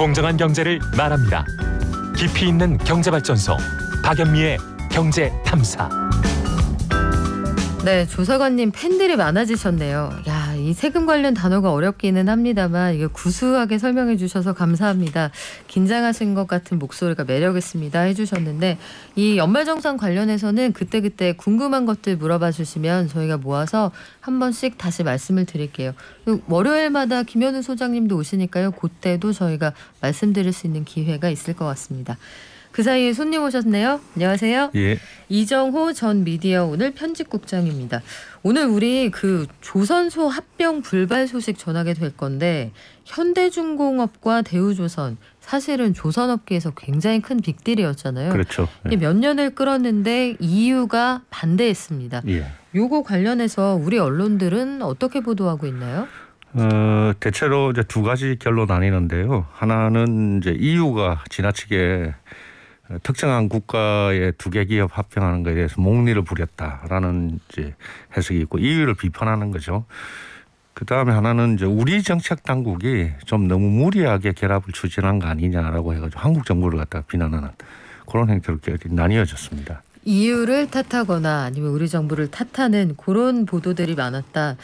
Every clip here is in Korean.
공정한 경제를 말합니다. 깊이 있는 경제발전소 박연미의 경제 탐사. 네, 조사관님 팬들이 많아지셨네요. 야, 이 세금 관련 단어가 어렵기는 합니다만 이게 구수하게 설명해 주셔서 감사합니다. 긴장하신 것 같은 목소리가 매력 있습니다 해주셨는데 이 연말정산 관련해서는 그때그때 궁금한 것들 물어봐 주시면 저희가 모아서 한 번씩 다시 말씀을 드릴게요. 월요일마다 김현우 소장님도 오시니까요. 그때도 저희가 말씀드릴 수 있는 기회가 있을 것 같습니다. 그 사이에 손님 오셨네요. 안녕하세요. 예. 이정호 전 미디어 오늘 편집국장입니다. 오늘 우리 그 조선소 합병 불발 소식 전하게 될 건데 현대중공업과 대우조선 사실은 조선업계에서 굉장히 큰 빅딜이었잖아요. 그렇죠. 예. 몇 년을 끌었는데 EU가 반대했습니다. 예. 요거 관련해서 우리 언론들은 어떻게 보도하고 있나요? 어, 대체로 이제 두 가지 결로 나뉘는데요. 하나는 이제 EU가 지나치게 특정한 국가의 두 개 기업 합병하는 것에 대해서 목리를 부렸다라는 이제 해석이 있고 이유를 비판하는 거죠. 그 다음에 하나는 이제 우리 정책 당국이 좀 너무 무리하게 결합을 추진한 거 아니냐라고 해가지고 한국 정부를 갖다가 비난하는 그런 행태로 나뉘어졌습니다. 이유를 탓하거나 아니면 우리 정부를 탓하는 그런 보도들이 많았다.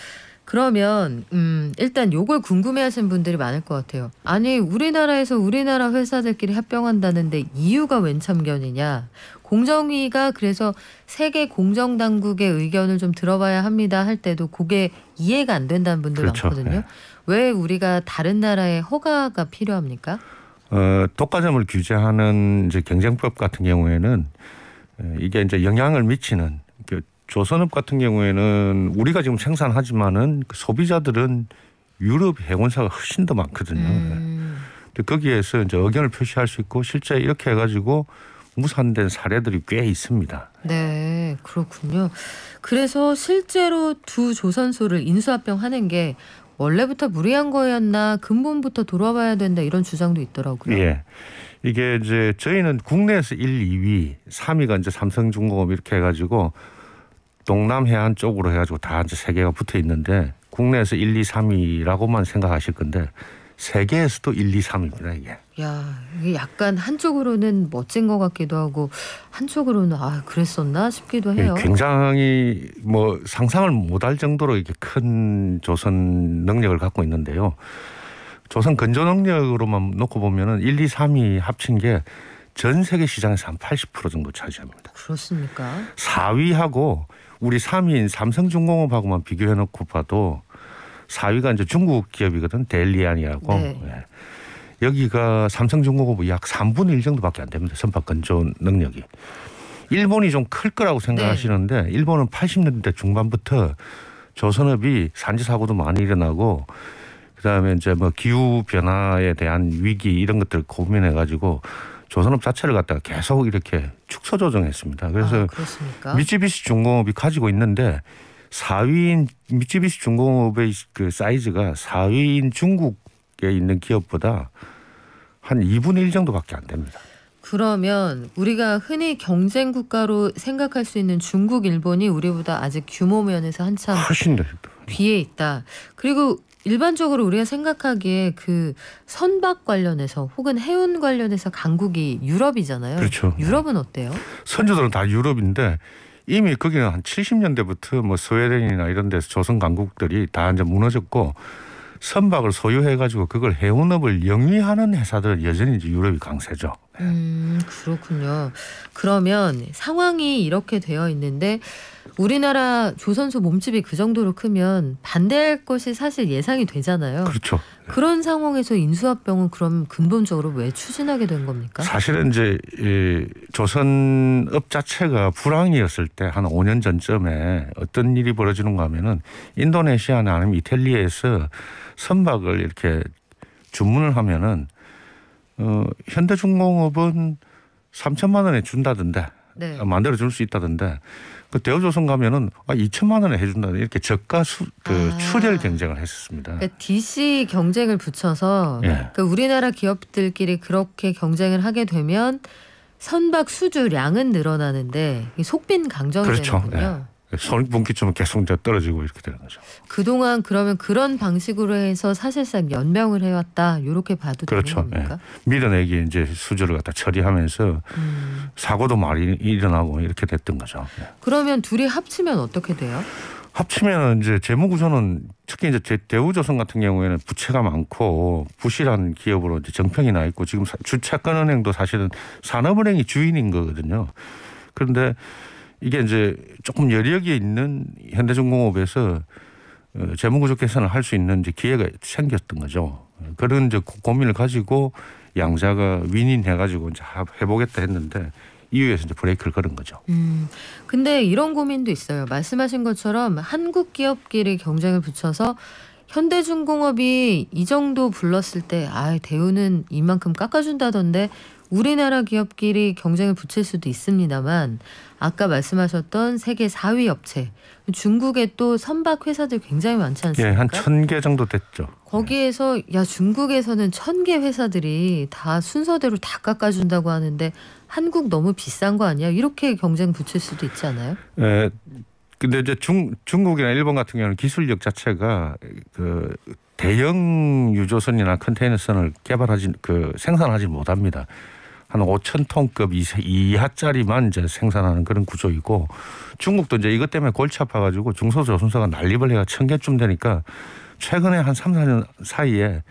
그러면 음 일단 요걸 궁금해하시는 분들이 많을 것 같아요. 아니 우리나라에서 우리나라 회사들끼리 합병한다는데 이유가 웬 참견이냐? 공정위가 그래서 세계 공정 당국의 의견을 좀 들어봐야 합니다 할 때도 그게 이해가 안 된다는 분들 그렇죠. 많거든요. 네. 왜 우리가 다른 나라의 허가가 필요합니까? 어, 독과점을 규제하는 이제 경쟁법 같은 경우에는 이게 이제 영향을 미치는 조선업 같은 경우에는 우리가 지금 생산하지만은 그 소비자들은 유럽 해군사가 훨씬 더 많거든요. 음. 근데 거기에서 이제 의견을 표시할 수 있고 실제 이렇게 해가지고 무산된 사례들이 꽤 있습니다. 네, 그렇군요. 그래서 실제로 두 조선소를 인수합병하는 게 원래부터 무리한 거였나 근본부터 돌아봐야 된다 이런 주장도 있더라고요. 예. 이게 이제 저희는 국내에서 1, 2위, 3위가 이제 삼성중공업 이렇게 해가지고 동남 해안 쪽으로 해가지고 다 이제 세 개가 붙어 있는데 국내에서 1, 2, 3위라고만 생각하실 건데 세계에서도 1, 2, 3입니다 이게. 야, 이게 약간 한쪽으로는 멋진 것 같기도 하고 한쪽으로는 아 그랬었나 싶기도 예, 해요. 굉장히 뭐 상상을 못할 정도로 이렇게 큰 조선 능력을 갖고 있는데요. 조선 근조 능력으로만 놓고 보면은 1, 2, 3이 합친 게 전 세계 시장에서 한 80% 정도 차지합니다. 그렇습니까? 4위하고 우리 3위인 삼성중공업하고만 비교해놓고 봐도 4위가 이제 중국 기업이거든 델리안이라고. 네. 예. 여기가 삼성중공업의 약 3분의 1 정도밖에 안 됩니다. 선박 건조 능력이. 일본이 좀 클 거라고 생각하시는데 네. 일본은 80년대 중반부터 조선업이 산지 사고도 많이 일어나고 그다음에 이제 뭐 기후 변화에 대한 위기 이런 것들 고민해 가지고 조선업 자체를 갖다가 계속 이렇게 축소 조정했습니다. 그래서 아, 미쯔비시 중공업이 가지고 있는데 4위인 미쯔비시 중공업의 그 사이즈가 4위인 중국에 있는 기업보다 한 2분의 1 정도밖에 안 됩니다. 그러면 우리가 흔히 경쟁 국가로 생각할 수 있는 중국, 일본이 우리보다 아직 규모 면에서 한참 훨씬 더 뒤에 있다. 그리고 일반적으로 우리가 생각하기에 그 선박 관련해서 혹은 해운 관련해서 강국이 유럽이잖아요. 그렇죠. 유럽은 어때요? 선조들은 다 유럽인데 이미 거기는 한 70년대부터 뭐 스웨덴이나 이런 데서 조선 강국들이 다 이제 무너졌고 선박을 소유해 가지고 그걸 해운업을 영위하는 회사들은 여전히 이제 유럽이 강세죠. 음, 그렇군요. 그러면 상황이 이렇게 되어 있는데 우리나라 조선소 몸집이 그 정도로 크면 반대할 것이 사실 예상이 되잖아요. 그렇죠. 그런 상황에서 인수합병은 그럼 근본적으로 왜 추진하게 된 겁니까? 사실은 이제 이 조선업 자체가 불황이었을 때 한 5년 전쯤에 어떤 일이 벌어지는가 하면은 인도네시아나 아니면 이탈리아에서 선박을 이렇게 주문을 하면은 어, 현대중공업은 3천만 원에 준다던데 네. 만들어 아, 줄수 있다던데 그 대우조선 가면은 아 2천만 원에 해준다 이렇게 저가 수, 그 아. 출혈 경쟁을 했었습니다. 그러니까 DC 경쟁을 붙여서 예. 그 우리나라 기업들끼리 그렇게 경쟁을 하게 되면 선박 수주량은 늘어나는데 속빈 강정이 그렇죠. 되는군요. 예. 선익분기점은 계속 떨어지고 이렇게 되는 거죠. 그동안 그러면 그런 방식으로 해서 사실상 연명을 해왔다 이렇게 봐도 그렇죠. 되는 예. 겁니까? 예. 밀어내기 이제 수조를 갖다 처리하면서 음. 사고도 많이 일어나고 이렇게 됐던 거죠. 예. 그러면 둘이 합치면 어떻게 돼요? 합치면 이제 재무 구조는 특히 이제 대우조선 같은 경우에는 부채가 많고 부실한 기업으로 이제 정평이 나 있고 지금 주차권은행도 사실은 산업은행이 주인인 거거든요. 그런데 이게 이제 조금 여력이 있는 현대중공업에서 어, 재무구조 개선을 할 수 있는 이제 기회가 생겼던 거죠. 그런 이제 고민을 가지고 양자가 윈윈해가지고 이제 해보겠다 했는데 이후에서 이제 브레이크를 걸은 거죠. 음, 근데 이런 고민도 있어요. 말씀하신 것처럼 한국 기업끼리 경쟁을 붙여서 현대중공업이 이 정도 불렀을 때, 아, 대우는 이만큼 깎아준다던데 우리나라 기업끼리 경쟁을 붙일 수도 있습니다만 아까 말씀하셨던 세계 4위 업체 중국에 또 선박 회사들 굉장히 많지 예, 않습니까? 예, 한 천 개 정도 됐죠. 거기에서 야 중국에서는 천 개 회사들이 다 순서대로 다 깎아준다고 하는데 한국 너무 비싼 거 아니야? 이렇게 경쟁 붙일 수도 있지 않아요? 예. 근데 이제 중 중국이나 일본 같은 경우는 기술력 자체가 그 대형 유조선이나 컨테이너선을 개발하지 그 생산하지 못합니다. 한 5천 톤급 이하짜리만 이제 생산하는 그런 구조이고 중국도 이제 이것 때문에 골치 아파가지고 중소조선사가 난리벌레가 천 개쯤 되니까 최근에 한 3, 4년 사이에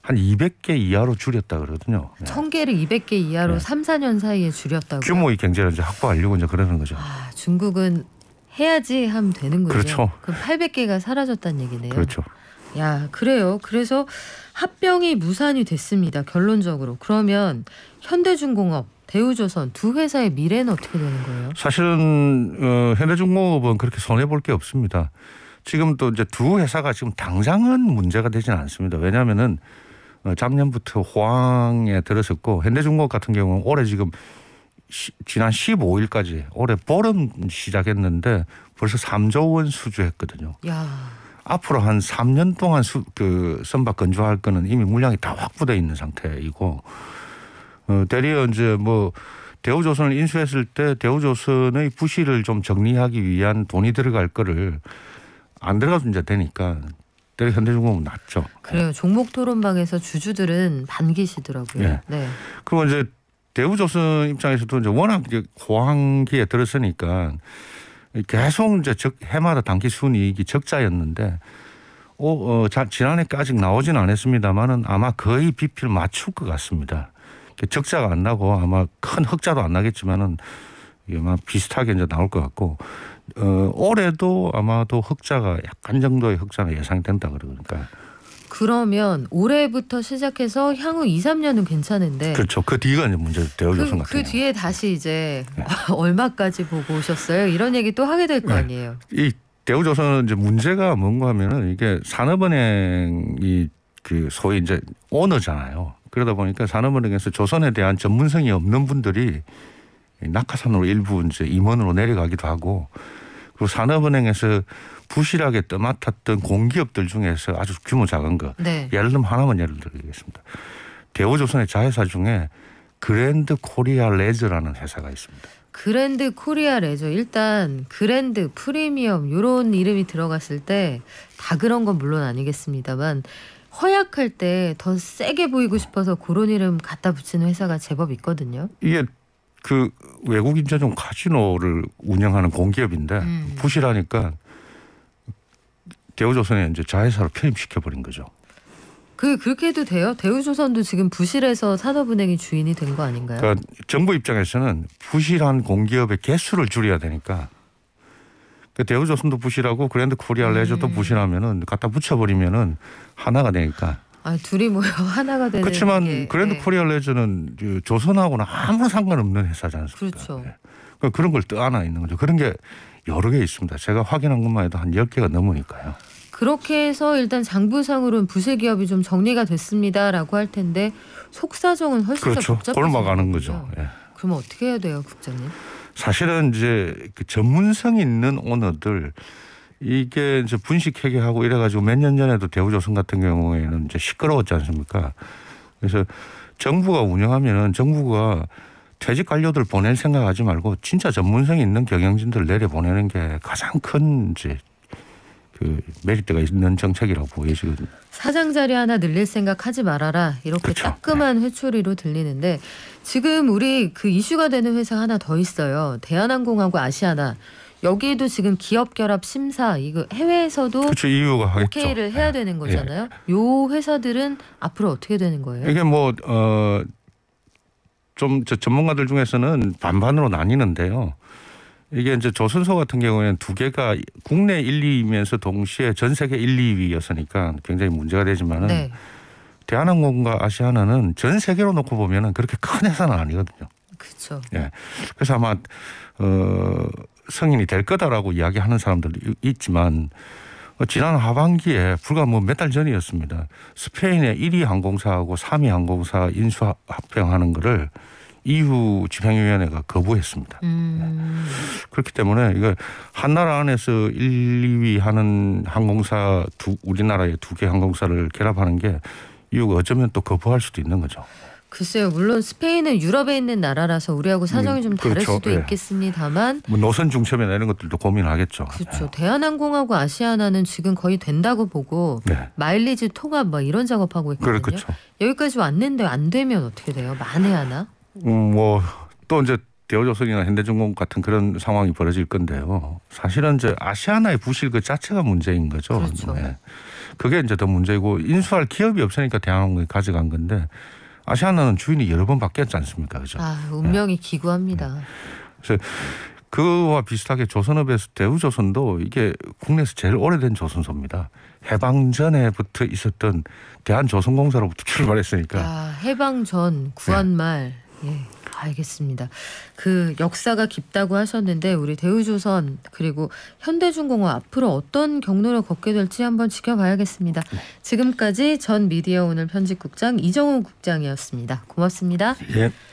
한 200개 이하로 줄였다 그러거든요. 1000개를 200개 이하로 네. 3, 4년 사이에 줄였다고요? 규모의 경제를 이제 확보하려고 이제 그러는 거죠. 아, 중국은 해야지 하면 되는 거죠. 그렇죠. 그럼 800개가 사라졌다는 얘기네요. 그렇죠. 야, 그래요. 그래서 합병이 무산이 됐습니다. 결론적으로. 그러면 현대중공업 대우조선 두 회사의 미래는 어떻게 되는 거예요? 사실은 어, 현대중공업은 그렇게 손해 볼 게 없습니다. 지금 또 이제 두 회사가 지금 당장은 문제가 되지는 않습니다. 왜냐하면은 어, 작년부터 호황에 들어섰고 현대중공업 같은 경우는 올해 지금 시, 지난 15일까지 올해 보름 시작했는데 벌써 3조 원 수주했거든요. 야. 앞으로 한 3년 동안 수, 그 선박 건조할 거는 이미 물량이 다 확보돼 있는 상태이고 어, 대리어 이제 뭐 대우조선을 인수했을 때 대우조선의 부실을 좀 정리하기 위한 돈이 들어갈 거를 안 들어가도 이제 되니까 대리 현대중공업은 낫죠. 그래요. 종목 토론방에서 주주들은 반기시더라고요. 예. 네. 그리고 이제 대우조선 입장에서도 이제 워낙 이제 고항기에 들었으니까 계속 이제 적, 해마다 단기 순이익이 적자였는데 어, 어, 자, 지난해까지 나오진 않았습니다만은 아마 거의 비필 맞출 것 같습니다. 적자가 안 나고 아마 큰 흑자도 안 나겠지만은 아마 비슷하게 이제 나올 것 같고 어, 올해도 아마도 흑자가 약간 정도의 흑자가 예상된다 그러니까 그러면 올해부터 시작해서 향후 2, 3년은 괜찮은데 그렇죠. 그 뒤가 이제 문제 되어 그, 같아요. 그 뒤에 다시 이제 네. 얼마까지 보고 오셨어요? 이런 얘기 또 하게 될거 네. 아니에요. 이 대우조선은 이제 문제가 뭔가 하면은 이게 산업은행이 그 소위 이제 오너잖아요. 그러다 보니까 산업은행에서 조선에 대한 전문성이 없는 분들이 낙하산으로 일부 이제 임원으로 내려가기도 하고 그리고 산업은행에서 부실하게 떠맡았던 공기업들 중에서 아주 규모 작은 거. 네. 예를 들면 하나만 예를 들겠습니다. 대우조선의 자회사 중에 그랜드 코리아 레저라는 회사가 있습니다. 그랜드 코리아 레저 일단 그랜드 프리미엄 요런 이름이 들어갔을 때 다 그런 건 물론 아니겠습니다만 허약할 때 더 세게 보이고 싶어서 그런 이름 갖다 붙이 회사가 제법 있거든요. 이게 그 외국 임차종 카지노를 운영하는 공기업인데 음. 부실하니까 대우조선에 이제 자회사로 편입시켜 버린 거죠. 그 그렇게 해도 돼요? 대우조선도 지금 부실해서 산업은행이 주인이 된 거 아닌가요? 그러니까 정부 입장에서는 부실한 공기업의 개수를 줄여야 되니까 그 대우조선도 부실하고 그랜드 코리아 레저도 음. 부실하면은 갖다 붙여버리면은 하나가 되니까 아, 둘이 모여 뭐 하나가 되는 그렇지만 게, 그랜드 네. 코리아 레저는 조선하고는 아무 상관없는 회사지 않습니까? 그렇죠. 네. 그러니까 그런 걸 떠안아 있는 거죠. 그런 게 여러 개 있습니다. 제가 확인한 것만 해도 한 열개가 넘으니까요. 그렇게 해서 일단 장부상으로는 부세 기업이 좀 정리가 됐습니다라고 할 텐데 속사정은 훨씬 그렇죠. 더 골마가는 거죠. 예. 그러 어떻게 해야 돼요, 국장님? 사실은 이제 그 전문성 있는 오너들 이게 이제 분식 회계하고 이래가지고 몇 년 전에도 대우조선 같은 경우에는 이제 시끄러웠지 않습니까? 그래서 정부가 운영하면은 정부가 퇴직 관료들 보낼 생각하지 말고 진짜 전문성 있는 경영진들 내려보내는 게 가장 큰 이제 그 메리트가 있는 정책이라고 보여지거든요. 사장 자리 하나 늘릴 생각 하지 말아라. 이렇게 그쵸. 그렇죠. 따끔한 네. 회초리로 들리는데 지금 우리 그 이슈가 되는 회사 하나 더 있어요. 대한항공하고 아시아나 여기에도 지금 기업 결합 심사 이거 해외에서도 그쵸, EU가 하겠죠. 오케이를 해야 예. 되는 예. 거잖아요. 예. 요 회사들은 앞으로 어떻게 되는 거예요? 이게 뭐 어. 전문가들 중에서는 반반으로 나뉘는데요. 이게 이제 조선소 같은 경우에는 두 개가 국내 1, 2위면서 동시에 전 세계 1, 2위였으니까 굉장히 문제가 되지만은 네. 대한항공과 아시아나는 전 세계로 놓고 보면은 그렇게 큰 회사는 아니거든요. 그렇죠. 예. 그래서 아마 어 성인이 될 거다라고 이야기하는 사람들도 있지만 어, 지난 하반기에 불과 뭐몇 달 전이었습니다. 스페인의 1위 항공사하고 3위 항공사 인수 합병하는 거를 EU 집행위원회가 거부했습니다. 음. 네. 그렇기 때문에 이거 한 나라 안에서 1, 2위 하는 항공사 두 우리나라의 두 개 항공사를 결합하는 게 이유가 어쩌면 또 거부할 수도 있는 거죠. 글쎄요, 물론 스페인은 유럽에 있는 나라라서 우리하고 사정이 음, 좀 다를 그렇죠. 수도 예. 있겠습니다만. 뭐 노선 중첩이나 이런 것들도 고민하겠죠. 그렇죠. 예. 대한항공하고 아시아나는 지금 거의 된다고 보고 네. 마일리지 통합 뭐 이런 작업하고 있거든요. 그렇죠. 여기까지 왔는데 안 되면 어떻게 돼요? 만에하나 음, 뭐 또 이제 대우조선이나 현대중공 같은 그런 상황이 벌어질 건데요. 사실은 이제 아시아나의 부실 그 자체가 문제인 거죠. 그렇죠. 네. 그게 이제 더 문제고 인수할 기업이 없으니까 대한항공이 가져간 건데. 아시아나는 주인이 여러 번 바뀌었지 않습니까? 그죠? 아, 운명이 기구합니다. 네. 그래서 그와 비슷하게 조선업에서 대우조선도 이게 국내에서 제일 오래된 조선소입니다. 해방 전에부터 있었던 대한조선공사로부터 출발했으니까. 아, 해방 전 구한말. 네. 예. 알겠습니다. 그 역사가 깊다고 하셨는데 우리 대우조선 그리고 현대중공업 앞으로 어떤 경로를 걷게 될지 한번 지켜봐야겠습니다. 네. 지금까지 전 미디어 오늘 편집국장 이정훈 국장이었습니다. 고맙습니다. 예.